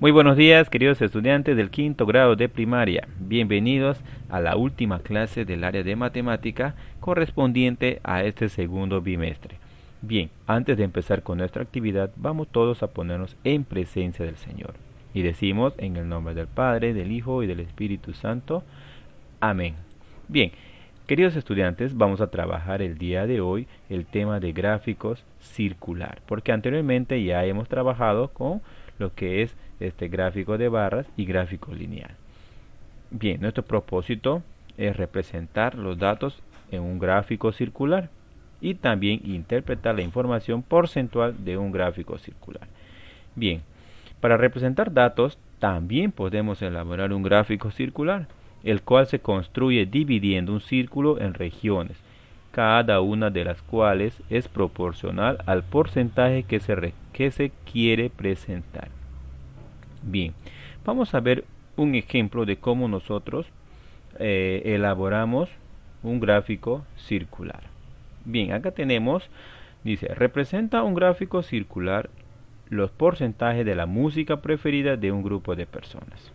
Muy buenos días, queridos estudiantes del quinto grado de primaria. Bienvenidos a la última clase del área de matemática correspondiente a este segundo bimestre. Bien, antes de empezar con nuestra actividad, vamos todos a ponernos en presencia del Señor. Y decimos en el nombre del Padre, del Hijo y del Espíritu Santo. Amén. Bien, queridos estudiantes, vamos a trabajar el día de hoy el tema de gráficos circular, porque anteriormente ya hemos trabajado con lo que es este gráfico de barras y gráfico lineal. Bien, nuestro propósito es representar los datos en un gráfico circular y también interpretar la información porcentual de un gráfico circular. Bien, para representar datos también podemos elaborar un gráfico circular, el cual se construye dividiendo un círculo en regiones, cada una de las cuales es proporcional al porcentaje que se requiere se quiere presentar. Bien, vamos a ver un ejemplo de cómo nosotros eh, elaboramos un gráfico circular. Bien, acá tenemos, dice, representa un gráfico circular los porcentajes de la música preferida de un grupo de personas.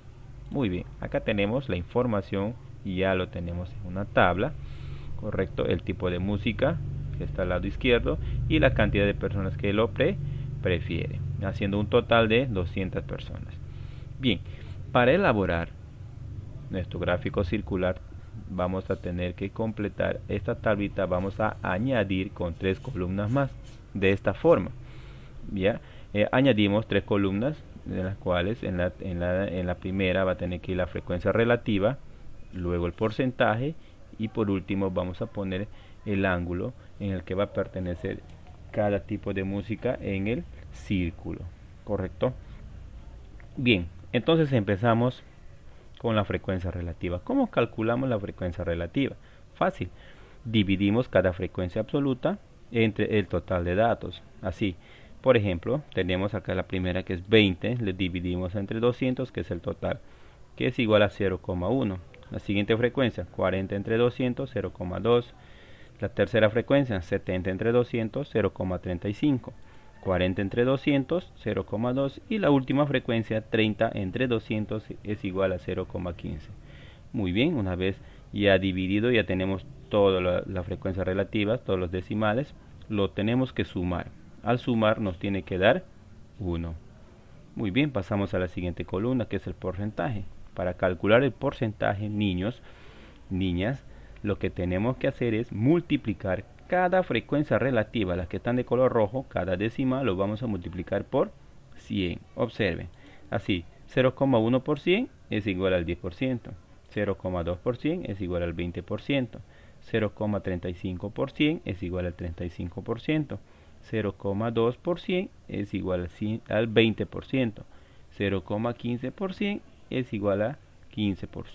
Muy bien, acá tenemos la información y ya lo tenemos en una tabla, correcto, el tipo de música que está al lado izquierdo y la cantidad de personas que lo pre prefiere, haciendo un total de 200 personas. Bien, para elaborar nuestro gráfico circular vamos a tener que completar esta tablita, vamos a añadir con tres columnas más, de esta forma. Ya eh, añadimos tres columnas, de las cuales en la, en la primera va a tener que ir la frecuencia relativa, luego el porcentaje y por último vamos a poner el ángulo en el que va a pertenecer cada tipo de música en el círculo. ¿Correcto? Bien, entonces empezamos con la frecuencia relativa. ¿Cómo calculamos la frecuencia relativa? Fácil. Dividimos cada frecuencia absoluta entre el total de datos. Así, por ejemplo, tenemos acá la primera que es 20, le dividimos entre 200, que es el total, que es igual a 0,1. La siguiente frecuencia, 40 entre 200, 0,2. La tercera frecuencia, 70 entre 200, 0,35. 40 entre 200, 0,2. Y la última frecuencia, 30 entre 200, es igual a 0,15. Muy bien, una vez ya dividido, ya tenemos todas las frecuencias relativas, todos los decimales. Lo tenemos que sumar. Al sumar nos tiene que dar 1. Muy bien, pasamos a la siguiente columna, que es el porcentaje. Para calcular el porcentaje, niños, niñas, lo que tenemos que hacer es multiplicar cada frecuencia relativa, las que están de color rojo, cada décima lo vamos a multiplicar por 100. Observen, así 0,1 por 100 es igual al 10%, 0,2 por 100 es igual al 20%, 0,35 por 100 es igual al 35%, 0,2 por 100 es igual al, 20%, 0,15 por 100 es igual a 15%.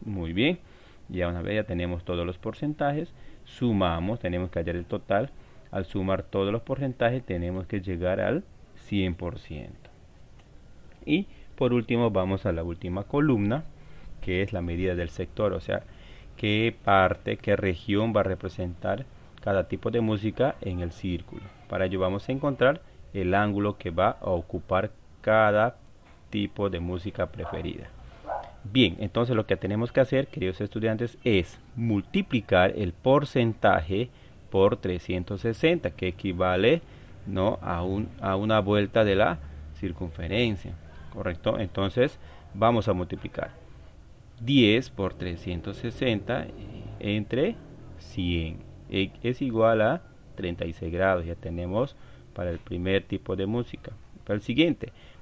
Muy bien. Ya una vez ya tenemos todos los porcentajes, sumamos, tenemos que hallar el total. Al sumar todos los porcentajes tenemos que llegar al 100%. Y por último vamos a la última columna, que es la medida del sector, o sea, qué parte, qué región va a representar cada tipo de música en el círculo. Para ello vamos a encontrar el ángulo que va a ocupar cada tipo de música preferida. Bien, entonces lo que tenemos que hacer, queridos estudiantes, es multiplicar el porcentaje por 360, que equivale ¿no? a, un, a una vuelta de la circunferencia. ¿Correcto? Entonces vamos a multiplicar 10 por 360 eh, entre 100 e, es igual a 36 grados. Ya tenemos para el primer tipo de música. Para el siguiente,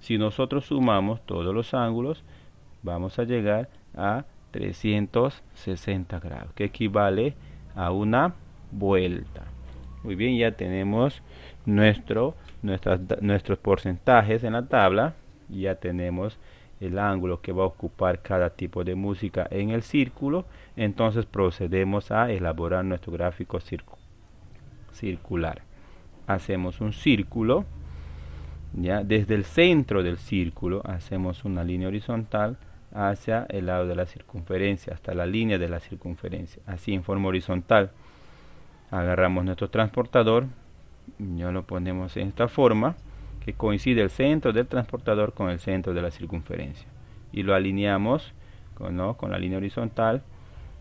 Si nosotros sumamos todos los ángulos, vamos a llegar a 360 grados, que equivale a una vuelta. Muy bien, ya tenemos nuestros porcentajes en la tabla. Ya tenemos el ángulo que va a ocupar cada tipo de música en el círculo. Entonces procedemos a elaborar nuestro gráfico circular. Hacemos un círculo desde el centro del círculo hacemos una línea horizontal hacia el lado de la circunferencia, hasta la línea de la circunferencia, así en forma horizontal. Agarramos nuestro transportador, ya lo ponemos en esta forma, que coincide el centro del transportador con el centro de la circunferencia. Y lo alineamos con, con la línea horizontal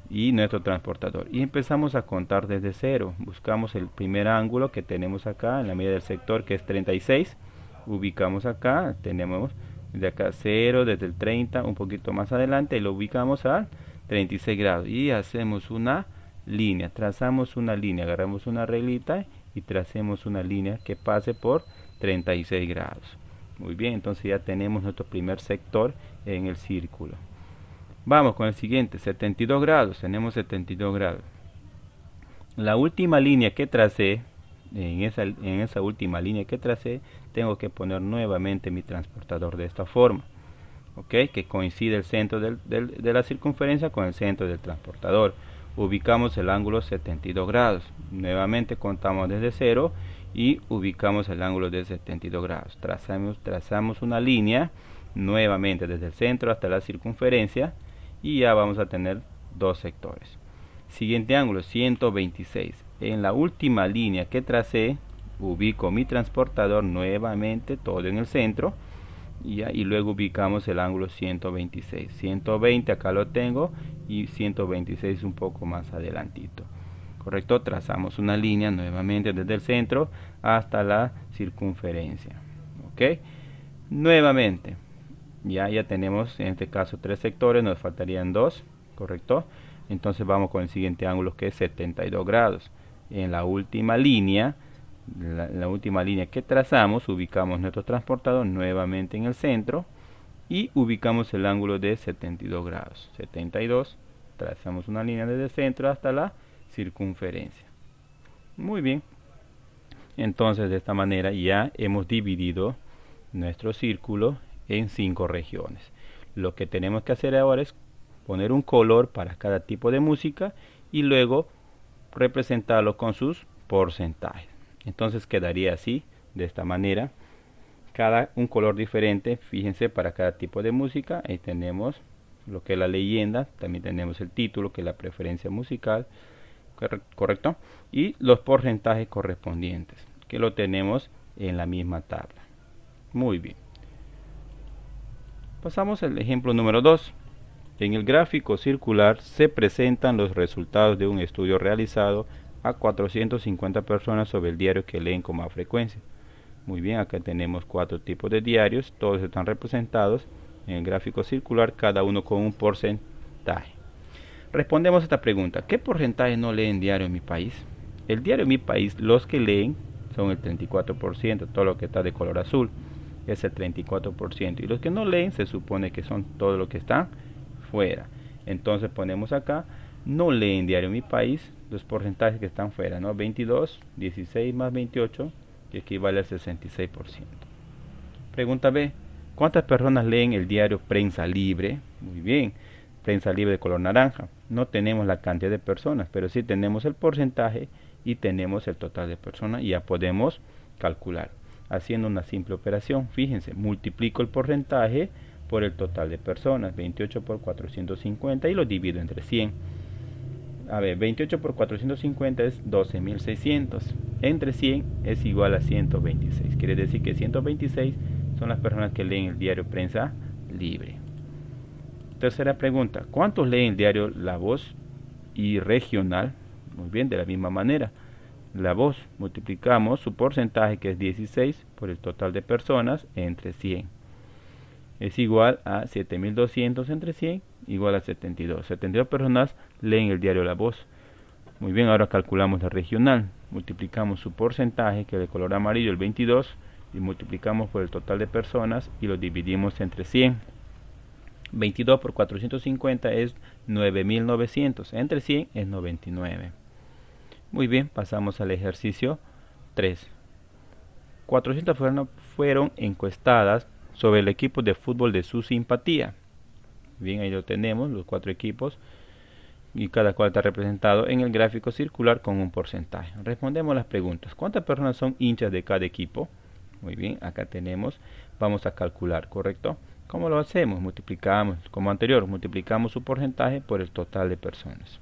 y nuestro transportador. Y empezamos a contar desde cero. Buscamos el primer ángulo que tenemos acá en la media del sector que es 36 ubicamos acá, tenemos de acá 0, desde el 30, un poquito más adelante, y lo ubicamos a 36 grados. Y hacemos una línea, trazamos una línea, agarramos una reglita y tracemos una línea que pase por 36 grados. Muy bien, entonces ya tenemos nuestro primer sector en el círculo. Vamos con el siguiente, 72 grados, tenemos 72 grados. La última línea que tracé en esa, última línea que tracé tengo que poner nuevamente mi transportador de esta forma ok que coincide el centro de la circunferencia con el centro del transportador ubicamos el ángulo 72 grados nuevamente contamos desde cero y ubicamos el ángulo de 72 grados trazamos, trazamos una línea nuevamente desde el centro hasta la circunferencia y ya vamos a tener dos sectores siguiente ángulo 126 en la última línea que tracé ubico mi transportador nuevamente todo en el centro y, luego ubicamos el ángulo 126 120 acá lo tengo y 126 un poco más adelantito correcto trazamos una línea nuevamente desde el centro hasta la circunferencia ok nuevamente ya ya tenemos en este caso tres sectores nos faltarían dos correcto entonces vamos con el siguiente ángulo que es 72 grados en la última línea, la, última línea que trazamos, ubicamos nuestro transportador nuevamente en el centro y ubicamos el ángulo de 72 grados. 72, trazamos una línea desde el centro hasta la circunferencia. Muy bien. Entonces de esta manera ya hemos dividido nuestro círculo en cinco regiones. Lo que tenemos que hacer ahora es poner un color para cada tipo de música y luego representarlo con sus porcentajes. Entonces quedaría así, de esta manera. Cada un color diferente, fíjense para cada tipo de música. Ahí tenemos lo que es la leyenda, también tenemos el título, que es la preferencia musical, correcto, y los porcentajes correspondientes, que lo tenemos en la misma tabla. Muy bien. Pasamos al ejemplo número 2. En el gráfico circular se presentan los resultados de un estudio realizado a 450 personas sobre el diario que leen con más frecuencia. Muy bien, acá tenemos cuatro tipos de diarios, todos están representados en el gráfico circular, cada uno con un porcentaje. Respondemos a esta pregunta, ¿qué porcentaje no leen diario en mi país? El diario en mi país, los que leen son el 34%, todo lo que está de color azul es el 34%, y los que no leen se supone que son todo lo que está fuera. Entonces ponemos acá, no leen diario mi país los porcentajes que están fuera, ¿no? 22, 16 más 28, que equivale al 66%. Pregunta B, ¿cuántas personas leen el diario Prensa Libre? Muy bien, Prensa Libre de color naranja. No tenemos la cantidad de personas, pero sí tenemos el porcentaje y tenemos el total de personas y ya podemos calcular haciendo una simple operación. Fíjense, multiplico el porcentaje por el total de personas. 28 por 450 y lo divido entre 100. A ver, 28 por 450 es 12.600. Entre 100 es igual a 126. Quiere decir que 126 son las personas que leen el diario Prensa Libre. Tercera pregunta, ¿cuántos leen el diario La Voz y Regional? Muy bien, de la misma manera. La Voz multiplicamos su porcentaje que es 16 por el total de personas entre 100 es igual a 7200 entre 100 igual a 72. 72 personas leen el diario La Voz. Muy bien, ahora calculamos la regional. Multiplicamos su porcentaje, que es de color amarillo, el 22, y multiplicamos por el total de personas y lo dividimos entre 100. 22 por 450 es 9900, entre 100 es 99. Muy bien, pasamos al ejercicio 3. 400 fueron, fueron encuestadas sobre el equipo de fútbol de su simpatía. Bien, ahí lo tenemos, los cuatro equipos, y cada cual está representado en el gráfico circular con un porcentaje. Respondemos las preguntas. ¿Cuántas personas son hinchas de cada equipo? Muy bien, acá tenemos, vamos a calcular, ¿correcto? ¿Cómo lo hacemos? Multiplicamos, como anterior, multiplicamos su porcentaje por el total de personas.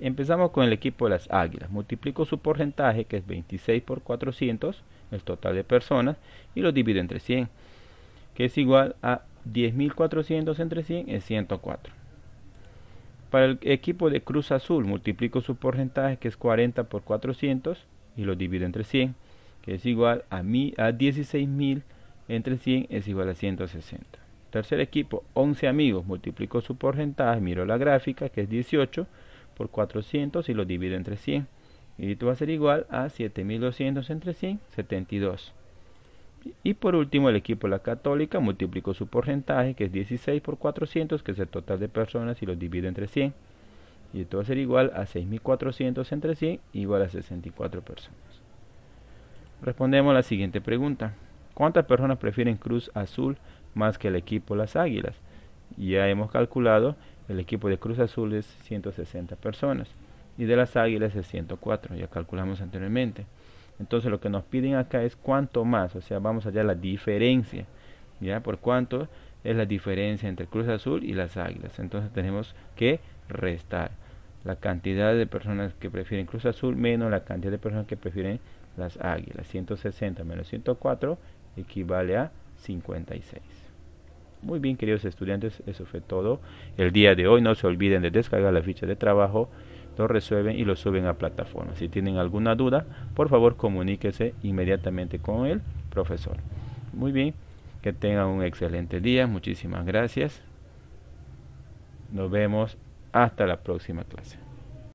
Empezamos con el equipo de las águilas. Multiplico su porcentaje, que es 26 por 400, el total de personas, y lo divido entre 100 que es igual a 10.400 entre 100 es 104. Para el equipo de Cruz Azul multiplico su porcentaje que es 40 por 400 y lo divido entre 100, que es igual a, 16.000 entre 100 es igual a 160. Tercer equipo, 11 amigos, multiplico su porcentaje, miro la gráfica que es 18 por 400 y lo divido entre 100. Y esto va a ser igual a 7200 entre 100, 72. Y por último, el equipo La Católica multiplicó su porcentaje, que es 16 por 400, que es el total de personas, y los divide entre 100. Y esto va a ser igual a 6.400 entre 100, igual a 64 personas. Respondemos a la siguiente pregunta. ¿Cuántas personas prefieren Cruz Azul más que el equipo Las Águilas? Ya hemos calculado, el equipo de Cruz Azul es 160 personas y de Las Águilas es 104, ya calculamos anteriormente. Entonces lo que nos piden acá es cuánto más, o sea, vamos allá a la diferencia, ¿ya? Por cuánto es la diferencia entre Cruz Azul y las Águilas. Entonces tenemos que restar la cantidad de personas que prefieren Cruz Azul menos la cantidad de personas que prefieren las Águilas. 160 menos 104 equivale a 56. Muy bien, queridos estudiantes, eso fue todo el día de hoy. No se olviden de descargar la ficha de trabajo lo resuelven y lo suben a plataforma. Si tienen alguna duda, por favor comuníquese inmediatamente con el profesor. Muy bien, que tengan un excelente día. Muchísimas gracias. Nos vemos hasta la próxima clase.